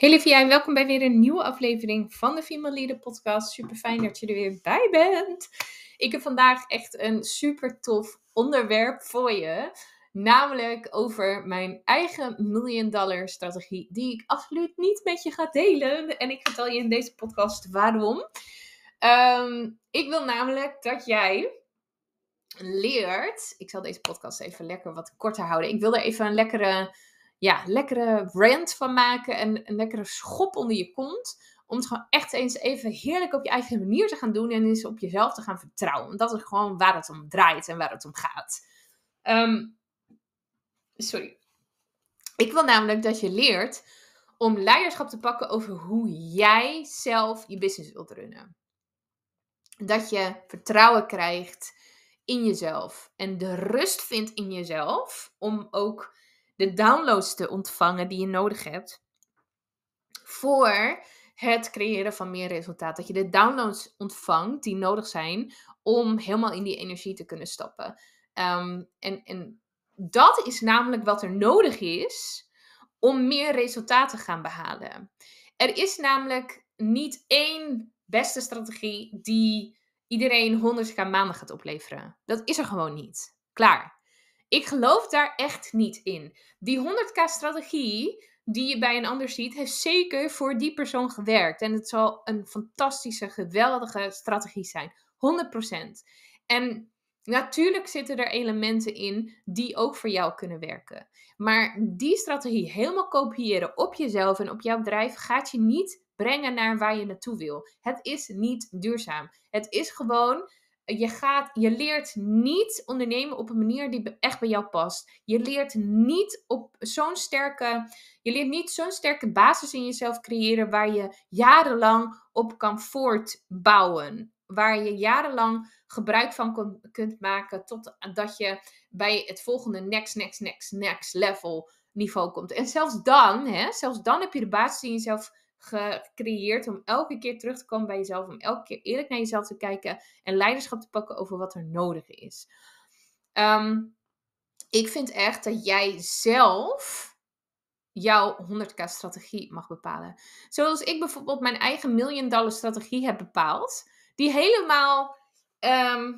Hey Livia en welkom bij weer een nieuwe aflevering van de Female Leader Podcast. Super fijn dat je er weer bij bent. Ik heb vandaag echt een super tof onderwerp voor je. Namelijk over mijn eigen million dollar strategie, die ik absoluut niet met je ga delen. En ik vertel je in deze podcast waarom. Ehm, ik wil namelijk dat jij leert. Ik zal deze podcast even lekker wat korter houden. Ik wil er even een lekkere ja, lekkere rant van maken. En een lekkere schop onder je kont. Om het gewoon echt eens even heerlijk op je eigen manier te gaan doen. En eens op jezelf te gaan vertrouwen. dat is gewoon waar het om draait en waar het om gaat. Ehm, sorry. Ik wil namelijk dat je leert om leiderschap te pakken over hoe jij zelf je business wilt runnen. Dat je vertrouwen krijgt in jezelf en de rust vindt in jezelf om ook de downloads te ontvangen die je nodig hebt voor het creëren van meer resultaat. Dat je de downloads ontvangt die nodig zijn om helemaal in die energie te kunnen stappen. Ehm, en, en dat is namelijk wat er nodig is om meer resultaat te gaan behalen. Er is namelijk niet één beste strategie die iedereen 100k maanden gaat opleveren. Dat is er gewoon niet. Klaar. Ik geloof daar echt niet in. Die 100k strategie die je bij een ander ziet, heeft zeker voor die persoon gewerkt. En het zal een fantastische, geweldige strategie zijn. 100%. En natuurlijk zitten er elementen in die ook voor jou kunnen werken. Maar die strategie helemaal kopiëren op jezelf en op jouw bedrijf gaat je niet brengen naar waar je naartoe wil. Het is niet duurzaam. Het is gewoon je, gaat, je leert niet ondernemen op een manier die echt bij jou past. Je leert niet op zo'n sterke. Je leert niet zo'n sterke basis in jezelf creëren waar je jarenlang op kan voortbouwen. Waar je jarenlang gebruik van kunt maken totdat je bij het volgende next, next, next, next level niveau komt. En zelfs dan, hè, zelfs dan heb je de basis in jezelf gecreëerd om elke keer terug te komen bij jezelf, om elke keer eerlijk naar jezelf te kijken en leiderschap te pakken over wat er nodig is. Ehm, ik vind echt dat jij zelf jouw 100k strategie mag bepalen. Zoals ik bijvoorbeeld mijn eigen million dollar strategie heb bepaald, die helemaal ehm,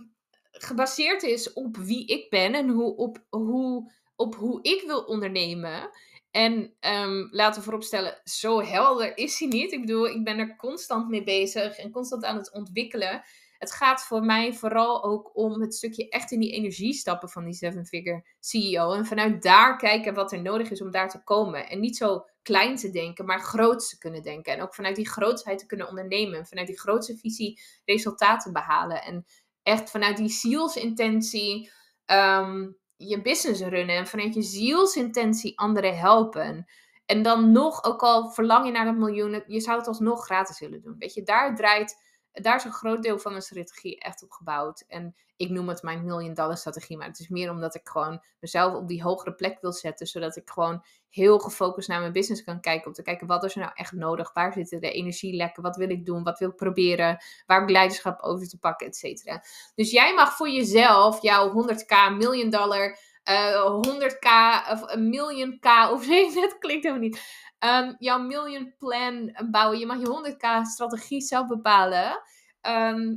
gebaseerd is op wie ik ben en hoe, op, hoe, op hoe ik wil ondernemen. En ehm, laten we vooropstellen, zo helder is hij niet. Ik bedoel, ik ben er constant mee bezig en constant aan het ontwikkelen. Het gaat voor mij vooral ook om het stukje echt in die energie stappen van die seven figure CEO. En vanuit daar kijken wat er nodig is om daar te komen. En niet zo klein te denken, maar groot te kunnen denken. En ook vanuit die grootsheid te kunnen ondernemen. En vanuit die grootste visie resultaten behalen. En echt vanuit die zielsintentie um, ehm, je business runnen en vanuit je zielsintentie anderen helpen. En dan nog, ook al verlang je naar dat miljoen, je zou het alsnog gratis willen doen. Weet je, daar draait daar is een groot deel van mijn strategie echt op gebouwd. En ik noem het mijn million dollar strategie, maar het is meer omdat ik gewoon mezelf op die hogere plek wil zetten, zodat ik gewoon heel gefocust naar mijn business kan kijken. Om te kijken wat is er nou echt nodig, waar zitten de energielekken, wat wil ik doen, wat wil ik proberen, waar heb ik leiderschap over te pakken, et cetera. Dus jij mag voor jezelf jouw 100k million dollar uh, eh, 100k of een miljoen k of nee, dat klinkt helemaal niet. Ehm, jouw million plan bouwen. Je mag je 100k strategie zelf bepalen. Ehm,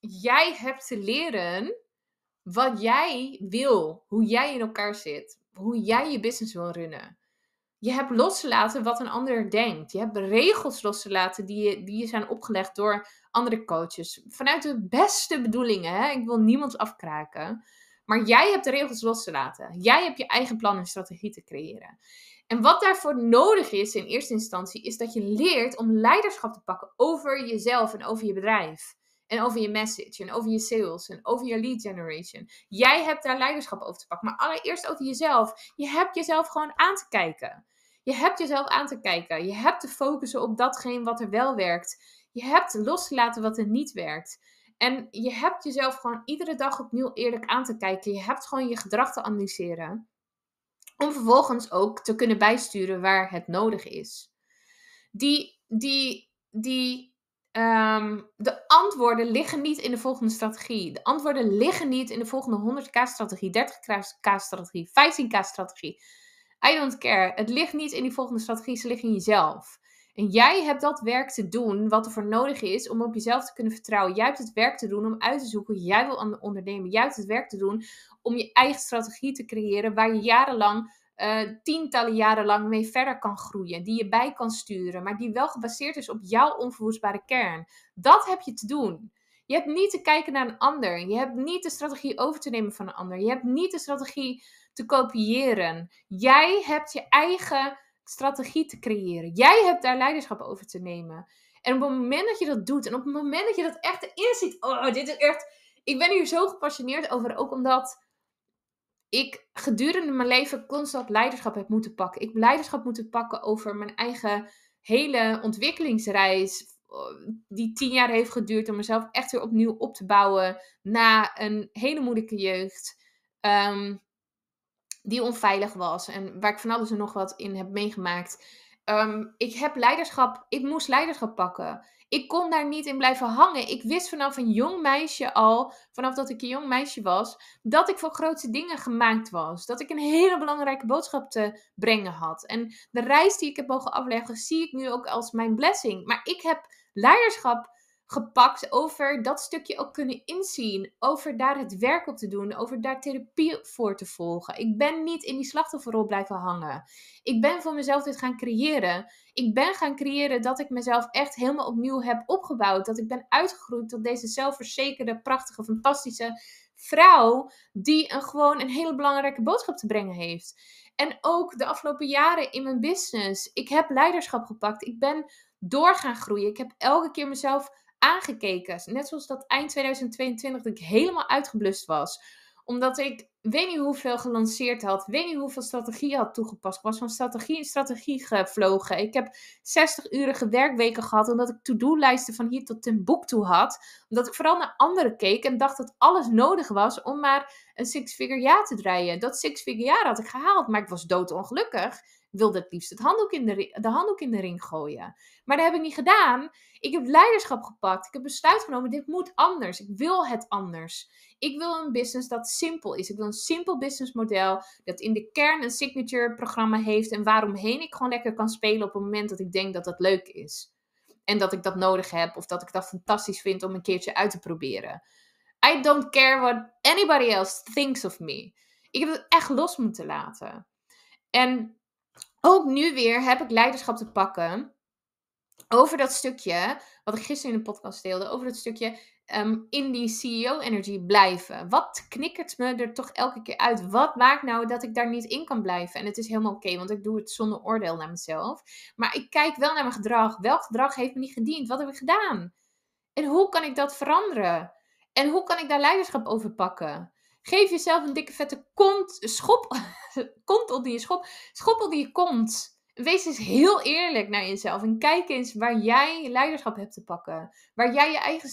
jij hebt te leren wat jij wil, hoe jij in elkaar zit, hoe jij je business wil runnen. Je hebt los wat een ander denkt. Je hebt regels los die je, die je zijn opgelegd door andere coaches. Vanuit de beste bedoelingen. Hè? Ik wil niemand afkraken. Maar jij hebt de regels los te laten. Jij hebt je eigen plan en strategie te creëren. En wat daarvoor nodig is in eerste instantie, is dat je leert om leiderschap te pakken over jezelf en over je bedrijf. En over je message en over je sales en over je lead generation. Jij hebt daar leiderschap over te pakken. Maar allereerst over jezelf. Je hebt jezelf gewoon aan te kijken. Je hebt jezelf aan te kijken. Je hebt te focussen op datgene wat er wel werkt. Je hebt los te laten wat er niet werkt. En je hebt jezelf gewoon iedere dag opnieuw eerlijk aan te kijken. Je hebt gewoon je gedrag te analyseren. Om vervolgens ook te kunnen bijsturen waar het nodig is. Die, die, die ehm, de antwoorden liggen niet in de volgende strategie. De antwoorden liggen niet in de volgende 100k-strategie, 30k-strategie, 15k-strategie. I don't care. Het ligt niet in die volgende strategie, ze liggen in jezelf. En jij hebt dat werk te doen wat er voor nodig is om op jezelf te kunnen vertrouwen. Jij hebt het werk te doen om uit te zoeken jij wil ondernemen. Jij hebt het werk te doen om je eigen strategie te creëren waar je jarenlang, eh, tientallen jaren lang mee verder kan groeien. Die je bij kan sturen, maar die wel gebaseerd is op jouw onverwoestbare kern. Dat heb je te doen. Je hebt niet te kijken naar een ander. Je hebt niet de strategie over te nemen van een ander. Je hebt niet de strategie te kopiëren. Jij hebt je eigen strategie te creëren. Jij hebt daar leiderschap over te nemen. En op het moment dat je dat doet en op het moment dat je dat echt erin ziet, oh, dit is echt. Ik ben hier zo gepassioneerd over, ook omdat ik gedurende mijn leven constant leiderschap heb moeten pakken. Ik heb leiderschap moeten pakken over mijn eigen hele ontwikkelingsreis, oh, die tien jaar heeft geduurd om mezelf echt weer opnieuw op te bouwen na een hele moeilijke jeugd. Ehm, die onveilig was en waar ik van alles en nog wat in heb meegemaakt. Ehm, ik heb leiderschap, ik moest leiderschap pakken. Ik kon daar niet in blijven hangen. Ik wist vanaf een jong meisje al, vanaf dat ik een jong meisje was, dat ik voor grote dingen gemaakt was. Dat ik een hele belangrijke boodschap te brengen had. En de reis die ik heb mogen afleggen, zie ik nu ook als mijn blessing. Maar ik heb leiderschap gepakt over dat stukje ook kunnen inzien. Over daar het werk op te doen. Over daar therapie voor te volgen. Ik ben niet in die slachtofferrol blijven hangen. Ik ben voor mezelf dit gaan creëren. Ik ben gaan creëren dat ik mezelf echt helemaal opnieuw heb opgebouwd. Dat ik ben uitgegroeid tot deze zelfverzekerde, prachtige, fantastische vrouw. Die een, gewoon een hele belangrijke boodschap te brengen heeft. En ook de afgelopen jaren in mijn business. Ik heb leiderschap gepakt. Ik ben door gaan groeien. Ik heb elke keer mezelf aangekeken. Net zoals dat eind 2022 dat ik helemaal uitgeblust was. Omdat ik weet niet hoeveel gelanceerd had, weet niet hoeveel strategie had toegepast. Ik was van strategie in strategie gevlogen. Ik heb 60 urige werkweken gehad, omdat ik to-do-lijsten van hier tot boek toe had. Omdat ik vooral naar anderen keek en dacht dat alles nodig was om maar een six-figure jaar te draaien. Dat six-figure jaar had ik gehaald, maar ik was doodongelukkig wilde het liefst het handdoek in de, de handdoek in de ring gooien. Maar dat heb ik niet gedaan. Ik heb leiderschap gepakt. Ik heb besluit genomen, dit moet anders. Ik wil het anders. Ik wil een business dat simpel is. Ik wil een simpel businessmodel dat in de kern een signature programma heeft en waaromheen ik gewoon lekker kan spelen op het moment dat ik denk dat dat leuk is. En dat ik dat nodig heb of dat ik dat fantastisch vind om een keertje uit te proberen. I don't care what anybody else thinks of me. Ik heb het echt los moeten laten. En ook nu weer heb ik leiderschap te pakken over dat stukje, wat ik gisteren in de podcast deelde, over dat stukje ehm, in die ceo energie blijven. Wat knikkert me er toch elke keer uit? Wat maakt nou dat ik daar niet in kan blijven? En het is helemaal oké, want ik doe het zonder oordeel naar mezelf. Maar ik kijk wel naar mijn gedrag. Welk gedrag heeft me niet gediend? Wat heb ik gedaan? En hoe kan ik dat veranderen? En hoe kan ik daar leiderschap over pakken? Geef jezelf een dikke vette kont, schop, kont onder je schop, schop onder je kont. Wees eens heel eerlijk naar jezelf en kijk eens waar jij leiderschap hebt te pakken. Waar jij je eigen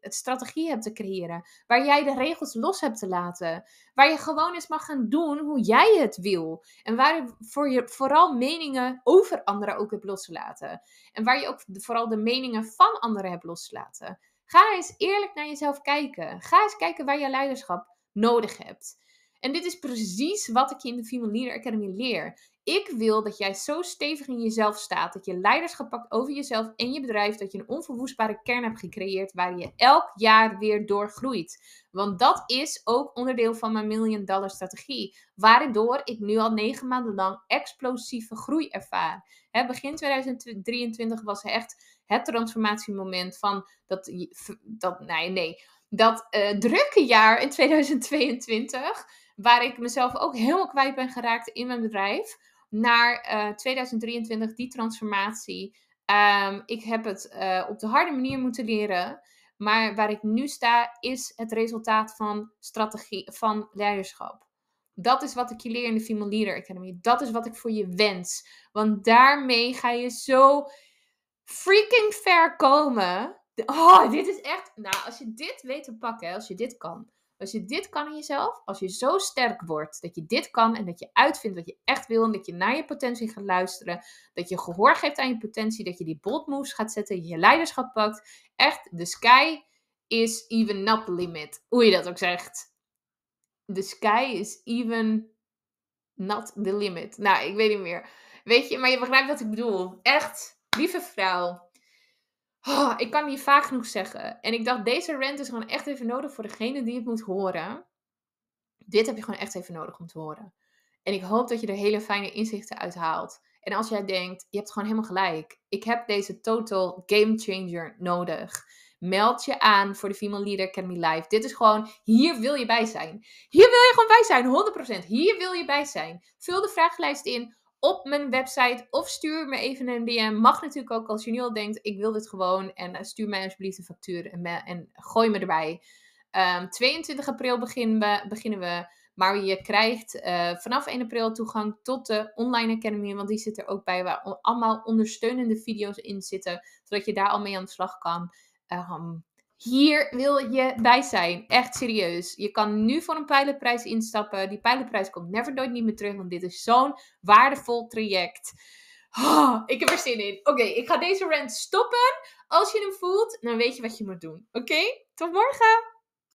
strategie hebt te creëren. Waar jij de regels los hebt te laten. Waar je gewoon eens mag gaan doen hoe jij het wil. En waar voor je vooral meningen over anderen ook hebt losgelaten. En waar je ook vooral de meningen van anderen hebt losgelaten. Ga eens eerlijk naar jezelf kijken. Ga eens kijken waar je leiderschap nodig hebt. En dit is precies wat ik je in de Female Leader Academy leer. Ik wil dat jij zo stevig in jezelf staat, dat je leiderschap pakt over jezelf en je bedrijf, dat je een onverwoestbare kern hebt gecreëerd waar je elk jaar weer door Want dat is ook onderdeel van mijn million dollar strategie, waardoor ik nu al negen maanden lang explosieve groei ervaar. begin 2023 was echt het transformatiemoment van dat, dat nee, nee dat eh, drukke jaar in 2022, waar ik mezelf ook helemaal kwijt ben geraakt in mijn bedrijf, naar 2023, eh, die transformatie. Ehm, ik heb het eh, op de harde manier moeten leren. Maar waar ik nu sta, is het resultaat van strategie, van leiderschap. Dat is wat ik je leer in de Female Leader Academy. Dat is wat ik voor je wens. Want daarmee ga je zo freaking ver komen Oh, dit is echt. Nou, als je dit weet te pakken, als je dit kan. Als je dit kan in jezelf, als je zo sterk wordt dat je dit kan en dat je uitvindt wat je echt wil en dat je naar je potentie gaat luisteren, dat je gehoor geeft aan je potentie, dat je die bold moves gaat zetten, je leiderschap pakt. Echt, the sky is even not the limit. Hoe je dat ook zegt. The sky is even not the limit. Nou, ik weet niet meer. Weet je, maar je begrijpt wat ik bedoel. Echt, lieve vrouw, Oh, ik kan niet vaak genoeg zeggen. En ik dacht, deze rant is gewoon echt even nodig voor degene die het moet horen. Dit heb je gewoon echt even nodig om te horen. En ik hoop dat je er hele fijne inzichten uit haalt. En als jij denkt, je hebt gewoon helemaal gelijk. Ik heb deze total game changer nodig. Meld je aan voor de Female Leader Academy Live. Dit is gewoon, hier wil je bij zijn. Hier wil je gewoon bij zijn, 100%. Hier wil je bij zijn. Vul de vragenlijst in op mijn website of stuur me even een DM. Mag natuurlijk ook als je nu al denkt, ik wil dit gewoon en eh, stuur mij alsjeblieft een factuur en, en gooi me erbij. 22 ehm, april we, beginnen we, maar je krijgt eh, vanaf 1 april toegang tot de Online Academy, want die zit er ook bij, waar allemaal ondersteunende video's in zitten, zodat je daar al mee aan de slag kan. Ehm, hier wil je bij zijn. Echt serieus. Je kan nu voor een pilotprijs instappen. Die pilotprijs komt never nooit niet meer terug. Want dit is zo'n waardevol traject. Oh, ik heb er zin in. Oké, ik ga deze rant stoppen. Als je hem voelt, dan weet je wat je moet doen. Oké? Tot morgen!